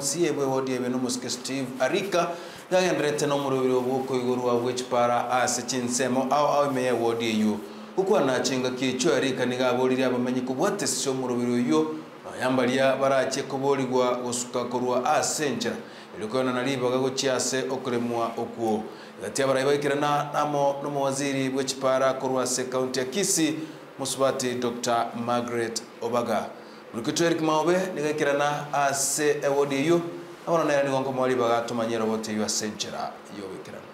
musie bwe wodie bino musike steve arika yagenderete n'omurubiri obwoku iguru wa wechpara ase chinsemo ao ao meye wodie yo gukwa nachinga kicho arika nigaborire abamenyi kubwatesisya omurubiri oyo yambaria barache kuborigwa gusuka korwa ase nchera ilikona nalibaga guchiase okuremwa okuo gati abaraibaikirana namo n'omowaziri bw'echipara korwa ase kaunti ya kisi musubati dr margaret obaga rukitoeri kimaobe nigekirana ase ewodi iyo abononerani gonko mori bagatumanyira bote iyo ase enchera yobekirana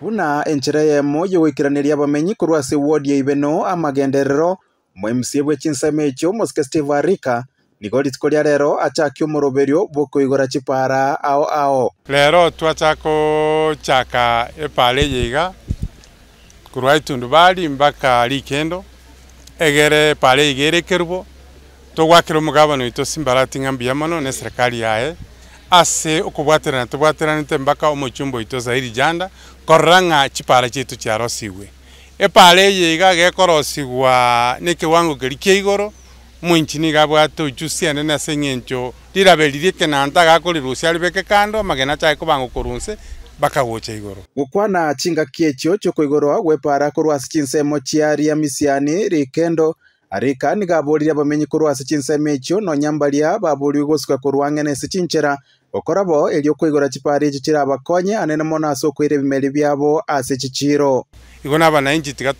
buna enchera yemo yogwikiraniria abamenyi korwa ase ewodi yaibe no amagenderero omwaemusie bwe echinsemo echio omosike steve arika nigo rituko ria rero achaki omoroberio bokoigora chipara ao ao lero twachakochaka epara eye iga korwa itundubari mpaka rikendo egere epara eye iga twogwakira omugabano ito simbarati ng'ambia mono ne eserekari yaye ase okobwaterana tobwateranete mpaka omuchumbo ito zairi janda korora ng'a chipara chitu chiarosiwe ge eye iga gekorosiwa na ekewango keri kia igoro omoinchi niga bwate oichusiane na ase eng'encho rirabe riri ekenanta gakorirusia ribeke kando amagena chake kobango korunse bakagocha igoro gukwana chinga kiechio chokoigoro agwepara korwasi chinsemo ya misiani rikendo arikani gaborire abamenyi korwasa chinsemo echo nonyambaria baboriwe gosuka korwang'ena ase chinchera okorabo erio okoigora chipara echi chirabakonye anene mono ase okoira ebimeri biabo ase chichiro igo na abananchi tiga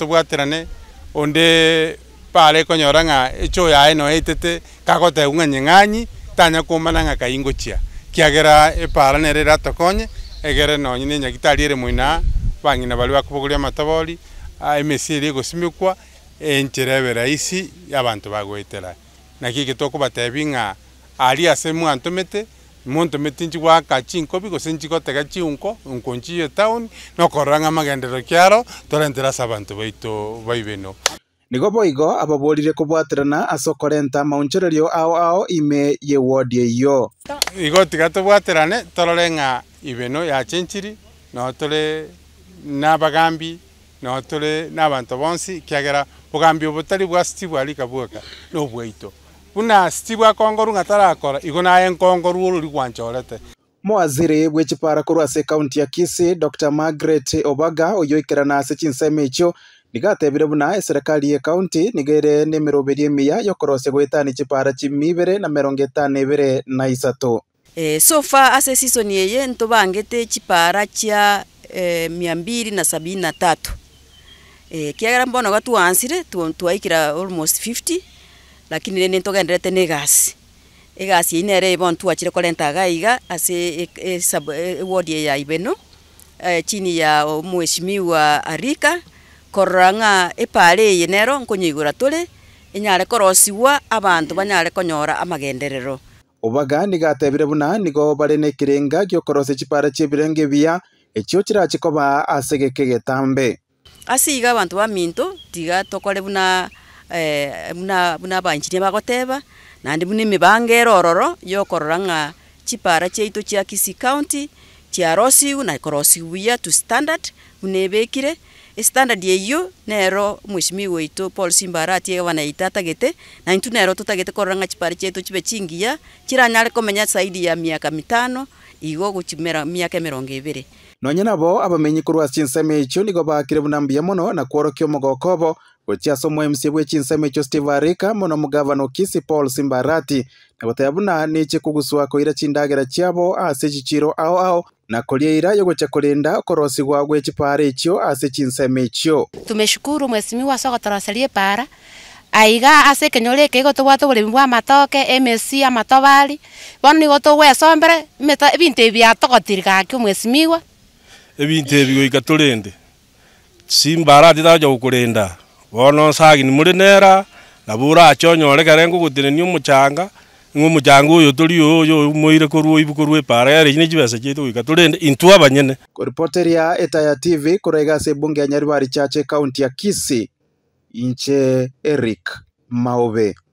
onde pale ekonyora ng'a echo yaye noe etete kagoteba ng'anyi ng'anyi tanya kumana ng'a kaingo chia kiagera epara nere eratokonye egere nonye na enyagitari ere moina bang'ina baria bakobogoria amatabori emesi ere egosimekwa enchera eberaisi abantu bagoetera naki eke tokobatebi ng'a aria ase mwantomete montomete nchigwaka gwaka chinkobi gose nchigotega chiunko nko nchi etauni nokorora ng'a amagenderero kiaro torentera ase abanto baito baibeno nigo boigo ababorire kobwaterana ase okorenta amaonchererio ao ao ime yewodi eywo igo tiga tobwaterane torore ng'a ibeno yachenchiri notore n'abagambi notore abanto bonsi kiagera bugambi butari bwa siti bwarika bweka no bwaito buna siti bwakongoru ng'atarakora igo naye nkongoru orori gwanchorete mwaziri bw'ekipara korwa ase ekaunti ya kisi dr margaret obaga oyoikera na ase chinsemo echio nigatebire buna eserekari ya ekaunti nigere na emeroberi emiya yokorosia gwetani chipara chimibere na mirongo etano ibere na isato eh, so far ase esisoni eye ntobangete echipara chia eh, mia mbili na sabini na tatu eh kiagera mbona gatu ansire tu twaikira almost 50 lakini ni ntogenderete ni gasi egasi ine ere ibon twachire korenta gaiga ase e, e sab, e, wodi ya ibeno e, chini ya mheshimiwa Arika koranga epare yenero nkunyigura tuli inyare korosiwa abantu banyare konyora amagenderero obagani gatebire buna nigo bare ne kirenga gyo korose chipara chebirenge bia ekyo chikoba asegeke getambe asiga abanto baminto tiga tokore buna eh, buna buna abanjinia bagoteba nandi buna mibange rororo yokorora ng'a chipara chiaito chia Kisi county na nakorosiwu ya to standard buna ebekire estandard yeiyo nero mweshimi weito paul simbara atie itata gete na intu nero tutagete korora ng'a chipara chiaito chibe chingiya chiranyare komenya saidi ya miaka mitano igo chimera miaka emerongo ebere nonye nabo abamenyi korwa chinsemo icho nigobakire bunambia mono na kworokio mogokobo gochia somo mc bwe chinsemo icho steve areka mono mugavano kisi paul simbarati na goteba buna nichi kuguswa koira chindagera chiabo ase chichiro ao ao na koleira yogocha kolinda korosiwa gwe chipara ichio ase chinsemo ichio tumeshukuru mheshimiwa sogotoroserie para aiga ase ekenyoro eke igo tobwate oboremi bwa amatoke emesi amatobari bono nigo togwesombere ebinto ebi atogotiri gaki omwesimiwa ebinto ebyo iga torende simbara ati taja gukurenda bono nsagini muri nera nabo orache onyorekere ni omochanga ng'o omochanga oyo tori oyo moire korwa oibu korwa epara ere ine chibesa chiaito goika torende intwe abanyene eta etaya tv koraiga ase ebunge ya nyaribari chache ekaunti ya kisi inche eric maobe